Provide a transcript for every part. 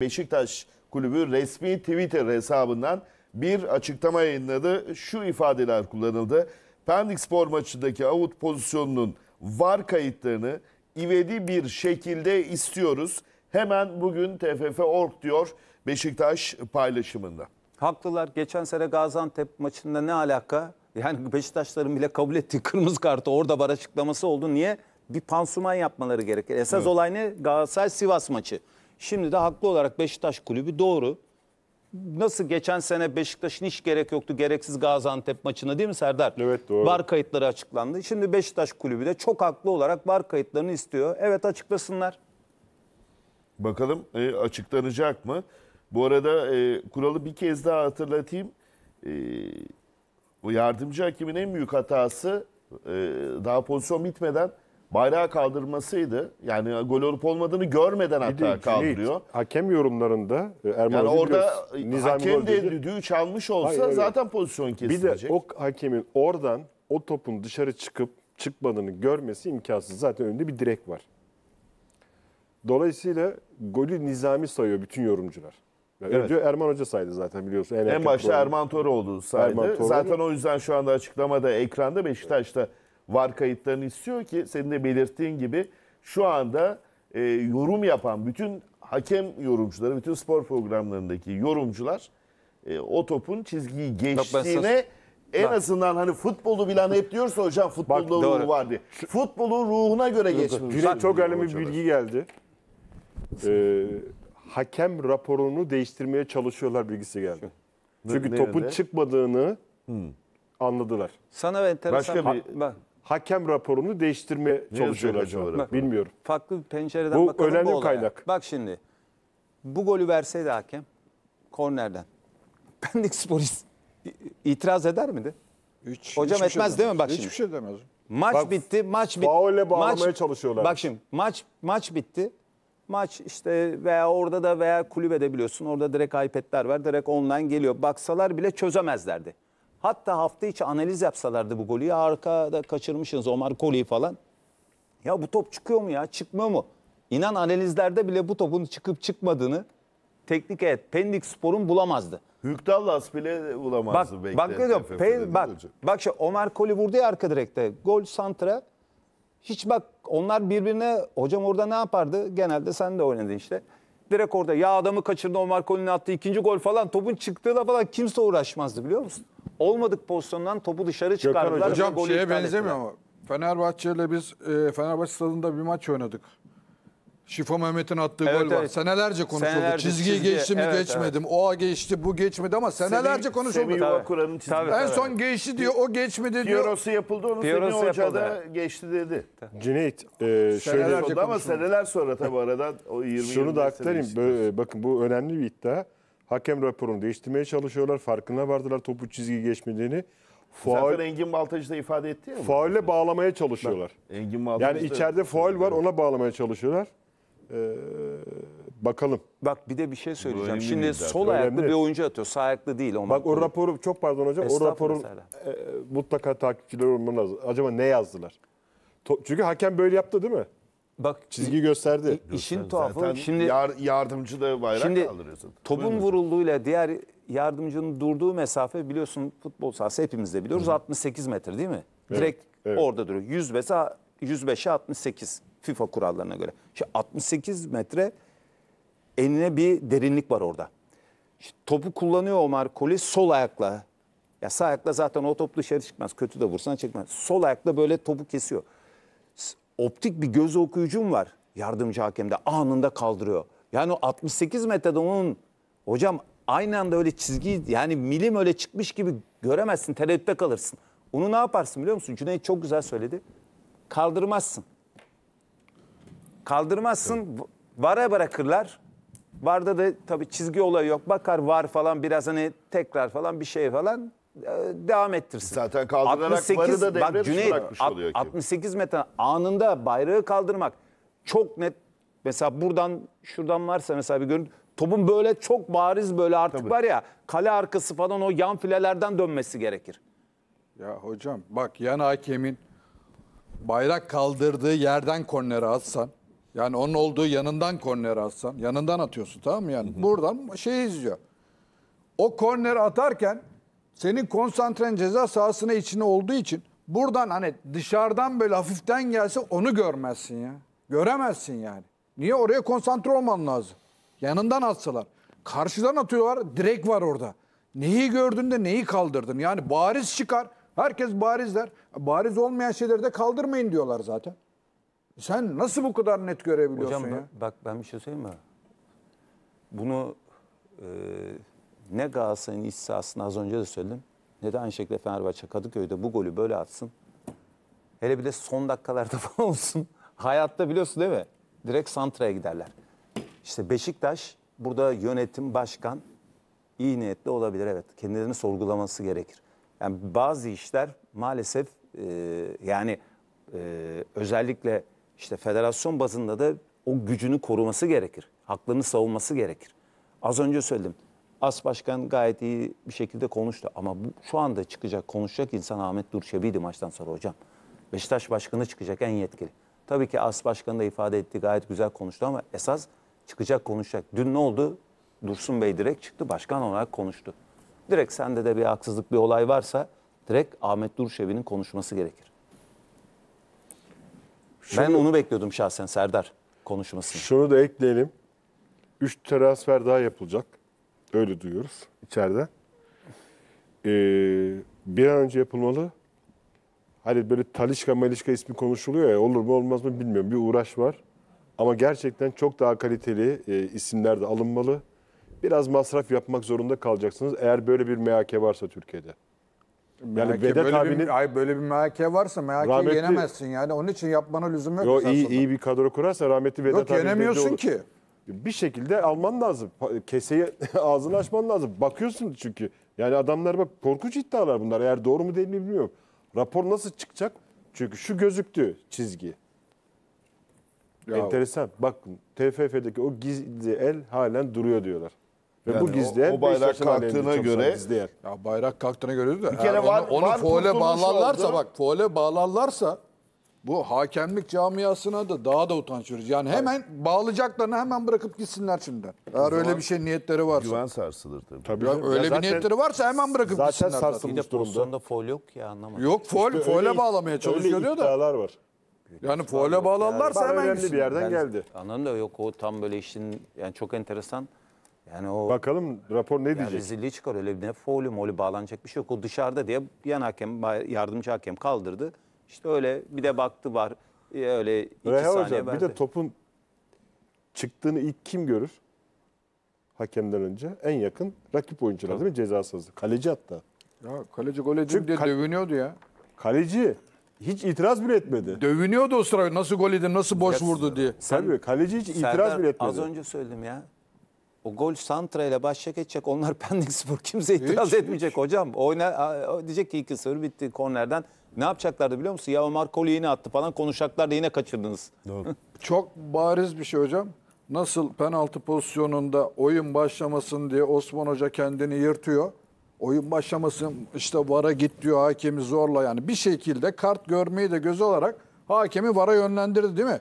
Beşiktaş Kulübü resmi Twitter hesabından bir açıklama yayınladı. Şu ifadeler kullanıldı. Pendik Spor maçındaki avut pozisyonunun var kayıtlarını ivedi bir şekilde istiyoruz. Hemen bugün TFF Org diyor Beşiktaş paylaşımında. Haklılar. Geçen sene Gaziantep maçında ne alaka? Yani Beşiktaşların bile kabul ettiği kırmızı kartı orada var açıklaması oldu. Niye? Bir pansuman yapmaları gerekir. Esas evet. olay ne? Galatasaray-Sivas maçı. Şimdi de haklı olarak Beşiktaş kulübü doğru. Nasıl geçen sene Beşiktaş'ın hiç gerek yoktu gereksiz Gaziantep maçına değil mi Serdar? Evet doğru. Var kayıtları açıklandı. Şimdi Beşiktaş kulübü de çok haklı olarak var kayıtlarını istiyor. Evet açıklasınlar. Bakalım e, açıklanacak mı? Bu arada e, kuralı bir kez daha hatırlatayım. E, bu yardımcı hakimin en büyük hatası e, daha pozisyon bitmeden bayrağı kaldırmasıydı. Yani gol olup olmadığını görmeden hatta kaldırıyor. Hakem yorumlarında e, Erman Yani orada biliyoruz, Nizami hakem gol dedi. de düdüğü çalmış olsa Hayır, zaten pozisyon kesilecek. Bir de o hakemin oradan o topun dışarı çıkıp çıkmadığını görmesi imkansız. Zaten önünde bir direk var. Dolayısıyla golü Nizami sayıyor bütün yorumcular. Yani Evet. Önce Erman Hoca saydı zaten biliyorsun. En erken başta programda. Erman Toroğlu saydı. Erman Toroğlu. Zaten o yüzden şu anda açıklamada ekranda Beşiktaş'ta var kayıtlarını istiyor ki senin de belirttiğin gibi şu anda e, yorum yapan bütün hakem yorumcuları, bütün spor programlarındaki yorumcular e, o topun çizgiyi geçtiğine en Bak. azından hani futbolu bilen hep diyorsa hocam futbolda Bak, ruhu var diye. Futbolun ruhuna göre geçmiş. Güne çok önemli bir bilgi geldi. Ee, hakem raporunu değiştirmeye çalışıyorlar bilgisi geldi. Çünkü Nerede? topun çıkmadığını hmm. anladılar. Sana enteresan Başka bir... Ha, ben, hakem raporunu değiştirme çalışıyorlar acaba? Bak, Bilmiyorum. Farklı bir pencereden bu bakalım önemli bu olaya. kaynak. Bak şimdi bu golü verseydi hakem kornerden. Pendik Spor itiraz eder miydi? Hiç, Hocam şey etmez şey değil mi bak Hiçbir şimdi? Hiçbir şey demez. Maç bak, bitti, maç bitti. Faule bağlamaya çalışıyorlar. Bak şimdi maç maç bitti. Maç işte veya orada da veya kulübede biliyorsun orada direkt iPad'ler var. Direkt online geliyor. Baksalar bile çözemezlerdi. Hatta hafta içi analiz yapsalardı bu golü ya arkada kaçırmışsınız Omar Koli'yi falan. Ya bu top çıkıyor mu ya çıkmıyor mu? İnan analizlerde bile bu topun çıkıp çıkmadığını teknik heyet Pendik Spor'un bulamazdı. Hülk bile bulamazdı bak, belki. Bak, diyorum, Pen, bak, bak şu Omar Koli vurdu ya arka direkte. Gol santra. Hiç bak onlar birbirine hocam orada ne yapardı? Genelde sen de oynadın işte. Direkt orada ya adamı kaçırdı Omar Koli'nin attığı ikinci gol falan topun çıktığı da falan kimse uğraşmazdı biliyor musun? olmadık pozisyondan topu dışarı çıkardılar. Hocam, hocam şeye benzemiyor ama Fenerbahçe ile biz e, Fenerbahçe stadında bir maç oynadık. Şifo Mehmet'in attığı evet, gol var. Senelerce konuşuldu. Senelerce, çizgiyi çizgi, geçti mi evet, geçmedim. Evet. O geçti bu geçmedi ama senelerce Semih, konuşuldu. Semih Vakura'nın çizgi. Tabii, en son geçti diyor o geçmedi diyor. Piyoros'u yapıldı onu Piyoros'u Semih Hoca da geçti dedi. Cüneyt e, senelerce şöyle. Oldu ama seneler sonra tabii aradan o 20 Şunu da aktarayım. E, bakın bu önemli bir iddia. Hakem raporunu değiştirmeye çalışıyorlar. Farkına vardılar topu çizgi geçmediğini. Faul, Zaten Engin Baltacı da ifade etti ya. Faulle bağlamaya çalışıyorlar. Engin Baltacı Yani içeride faul var ona bağlamaya çalışıyorlar. Ee, bakalım. Bak bir de bir şey söyleyeceğim. Şimdi zaten, sol önemli. ayaklı bir oyuncu atıyor. Sağ ayaklı değil. Bak o raporu çok pardon hocam o raporu e, e, mutlaka takipçileri olmalı lazım. Acaba ne yazdılar? To- Çünkü hakem böyle yaptı değil mi? Bak Çizgi gösterdi. İşin tuhafı Zaten şimdi yar- yardımcı da bayrak şimdi kaldırıyorsun. topun Buyurun. vurulduğuyla diğer yardımcının durduğu mesafe biliyorsun futbol sahası hepimiz de biliyoruz 68 metre değil mi? Direkt evet. orada duruyor. 100 mesela 105'e 68 FIFA kurallarına göre. Şimdi 68 metre enine bir derinlik var orada. Şimdi topu kullanıyor Omar Koli sol ayakla. Ya sağ ayakla zaten o top dışarı çıkmaz. Kötü de vursan çıkmaz. Sol ayakla böyle topu kesiyor optik bir göz okuyucum var yardımcı hakemde anında kaldırıyor. Yani 68 metrede onun hocam aynı anda öyle çizgi yani milim öyle çıkmış gibi göremezsin tereddütte kalırsın. Onu ne yaparsın biliyor musun? Cüneyt çok güzel söyledi. Kaldırmazsın. Kaldırmazsın. Vara bırakırlar. Varda da tabii çizgi olayı yok. Bakar var falan biraz hani tekrar falan bir şey falan. E, devam ettirsin. Zaten kaldırarak 68, da devre bak, Cüneyt, bırakmış at, oluyor ki. 68 metre anında bayrağı kaldırmak çok net. Mesela buradan şuradan varsa mesela bir görüntü. Topun böyle çok bariz böyle artık Tabii. var ya kale arkası falan o yan filelerden dönmesi gerekir. Ya hocam bak yan hakemin bayrak kaldırdığı yerden kornere atsan yani onun olduğu yanından kornere atsan yanından atıyorsun tamam mı yani hı hı. buradan şey izliyor. O korneri atarken senin konsantren ceza sahasına içine olduğu için buradan hani dışarıdan böyle hafiften gelse onu görmezsin ya. Göremezsin yani. Niye? Oraya konsantre olman lazım. Yanından atsalar. Karşıdan atıyorlar. Direkt var orada. Neyi gördün de neyi kaldırdın? Yani bariz çıkar. Herkes barizler, Bariz olmayan şeyleri de kaldırmayın diyorlar zaten. Sen nasıl bu kadar net görebiliyorsun Hocam, ya? Hocam bak ben bir şey söyleyeyim mi? Bunu e, ne Galatasaray'ın iç sahasını az önce de söyledim ne de aynı şekilde Fenerbahçe Kadıköy'de bu golü böyle atsın. Hele bir de son dakikalarda falan olsun. Hayatta biliyorsun değil mi? Direkt Santra'ya giderler. İşte Beşiktaş burada yönetim, başkan iyi niyetli olabilir evet. Kendilerini sorgulaması gerekir. Yani bazı işler maalesef e, yani e, özellikle işte federasyon bazında da o gücünü koruması gerekir. Haklarını savunması gerekir. Az önce söyledim. As Başkan gayet iyi bir şekilde konuştu. Ama bu, şu anda çıkacak, konuşacak insan Ahmet Durçevi'ydi maçtan sonra hocam. Beşiktaş Başkanı çıkacak en yetkili. Tabii ki As Başkanı da ifade etti, gayet güzel konuştu ama esas çıkacak, konuşacak. Dün ne oldu? Dursun Bey direkt çıktı, başkan olarak konuştu. Direkt sende de bir haksızlık, bir olay varsa direkt Ahmet Durçevi'nin konuşması gerekir. Şunu, ben onu bekliyordum şahsen Serdar konuşmasını. Şunu da ekleyelim. Üç transfer daha yapılacak. Öyle duyuyoruz içeride. Ee, bir an önce yapılmalı. Hani böyle Talişka Malişka ismi konuşuluyor ya olur mu olmaz mı bilmiyorum. Bir uğraş var. Ama gerçekten çok daha kaliteli e, isimler de alınmalı. Biraz masraf yapmak zorunda kalacaksınız eğer böyle bir MHK varsa Türkiye'de. Yani MHK, Vedat böyle abinin bir, ay böyle bir MHK varsa MHK'yi rahmetli- yenemezsin yani. Onun için yapmana lüzum yok. Yo, iyi, iyi bir kadro kurarsa rahmetli Vedat yok abi belli yenemiyorsun olur. ki bir şekilde alman lazım. Keseyi ağzını açman lazım. Bakıyorsun çünkü. Yani adamlar bak korkunç iddialar bunlar. Eğer doğru mu değil mi bilmiyorum. Rapor nasıl çıkacak? Çünkü şu gözüktü çizgi. Ya. Enteresan. Bak TFF'deki o gizli el halen duruyor diyorlar. Ve yani bu gizli el o, o bayrak kalktığına göre ya bayrak kalktığına göre de bir kere yani var, onun, onun var faule bağlarlarsa oldu. bak faule bağlarlarsa bu hakemlik camiasına da daha da utanç verici. Yani hemen bağlayacaklarını hemen bırakıp gitsinler şimdiden. Eğer öyle bir şey niyetleri varsa. Güven sarsılır tabii. Tabii Ya öyle bir niyetleri varsa hemen bırakıp zaten gitsinler. zaten. sarsılmış Bir de durumda. pozisyonda foul yok ya anlamadım. Yok foul, İşte öyle- bağlamaya çalışıyor diyor da. Öyle iddialar var. Yani foule bağlarlarsa Bana hemen önemli bir yerden Ben geldi. Anladım da yok o tam böyle işin yani çok enteresan. Yani o Bakalım rapor ne yani diyecek? rezilliği çıkar öyle bir ne faulü molü bağlanacak bir şey yok. O dışarıda diye yan hakem yardımcı hakem kaldırdı. İşte öyle bir de baktı var. E, öyle iki Reha saniye hocam, verdi. Bir de topun çıktığını ilk kim görür? Hakemden önce en yakın rakip oyuncular Tabii. değil mi ceza sahası? Kaleci hatta. Ya kaleci gol edeyim Çünkü diye kal- dövünüyordu ya. Kaleci hiç itiraz bile etmedi. Dövünüyordu o sırada nasıl gol edin nasıl boş vurdu diye. Sen, Tabii kaleci hiç itiraz bile etmedi. Az önce söyledim ya. O gol Santra ile başlayacak edecek. Onlar Pendik Spor kimse itiraz hiç, etmeyecek hiç. hocam. Oyna, diyecek ki 2-0 bitti kornerden. Ne yapacaklardı biliyor musun? Ya Omar Koli yine attı falan konuşacaklardı yine kaçırdınız. Doğru. Çok bariz bir şey hocam. Nasıl penaltı pozisyonunda oyun başlamasın diye Osman Hoca kendini yırtıyor. Oyun başlamasın işte VAR'a git diyor hakemi zorla yani. Bir şekilde kart görmeyi de göz olarak hakemi VAR'a yönlendirdi değil mi?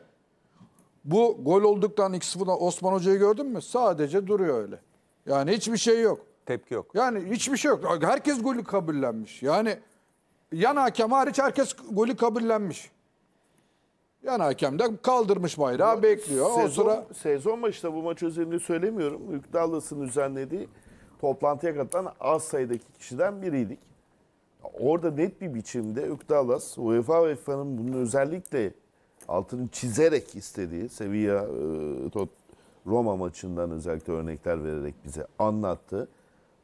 Bu gol olduktan 2-0'dan Osman Hoca'yı gördün mü? Sadece duruyor öyle. Yani hiçbir şey yok. Tepki yok. Yani hiçbir şey yok. Herkes golü kabullenmiş. Yani yan hakem hariç herkes golü kabullenmiş. Yan hakem de kaldırmış bayrağı Ama bekliyor. Sezon, o sıra sezon başında bu maç özelini söylemiyorum. Hükmü Dallas'ın düzenlediği toplantıya katılan az sayıdaki kişiden biriydik. Orada net bir biçimde Hükmü Dallas, UEFA ve FIFA'nın bunun özellikle altını çizerek istediği Sevilla e, Roma maçından özellikle örnekler vererek bize anlattı.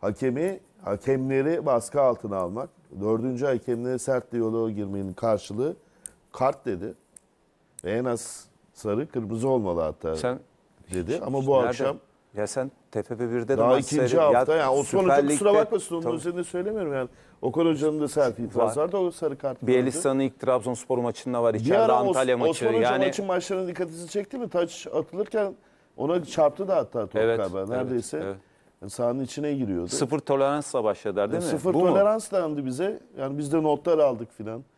Hakemi, hakemleri baskı altına almak, dördüncü hakemleri sert diyaloğa girmenin karşılığı kart dedi. Ve en az sarı kırmızı olmalı hatta Sen, dedi. Ama bu nerede? akşam ya sen TFF1'de Daha de ikinci hafta yani Osman Hoca kusura bakmasın onun üzerinde söylemiyorum yani. Okan Hoca'nın da selfie itirazı var da o sarı kart. Bielisa'nın ilk Trabzonspor maçında var. Bir ara Antalya Os- maçı. Osman Hoca yani maçın maçlarının dikkatinizi çekti mi? Taç atılırken ona çarptı da hatta top Evet, galiba. Neredeyse evet. yani sahanın içine giriyordu. sıfır toleransla başladılar değil mi? Sıfır toleranslandı bize. Yani biz de notlar aldık filan.